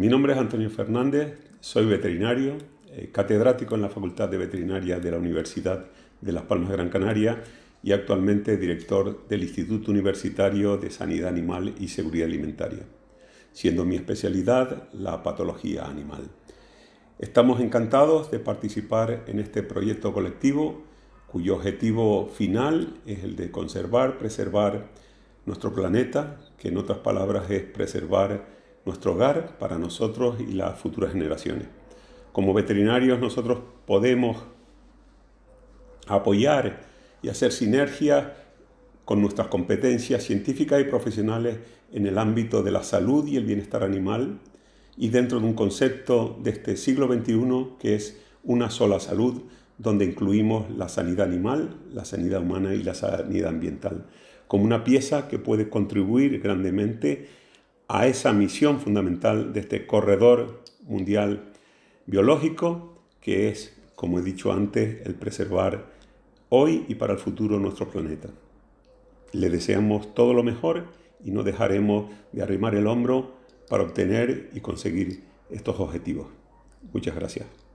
Mi nombre es Antonio Fernández, soy veterinario, eh, catedrático en la Facultad de Veterinaria de la Universidad de Las Palmas de Gran Canaria y actualmente director del Instituto Universitario de Sanidad Animal y Seguridad Alimentaria, siendo mi especialidad la patología animal. Estamos encantados de participar en este proyecto colectivo cuyo objetivo final es el de conservar, preservar nuestro planeta, que en otras palabras es preservar nuestro hogar para nosotros y las futuras generaciones. Como veterinarios nosotros podemos apoyar y hacer sinergia con nuestras competencias científicas y profesionales en el ámbito de la salud y el bienestar animal y dentro de un concepto de este siglo XXI que es una sola salud, donde incluimos la sanidad animal, la sanidad humana y la sanidad ambiental, como una pieza que puede contribuir grandemente a esa misión fundamental de este corredor mundial biológico, que es, como he dicho antes, el preservar hoy y para el futuro nuestro planeta. Le deseamos todo lo mejor y no dejaremos de arrimar el hombro para obtener y conseguir estos objetivos. Muchas gracias.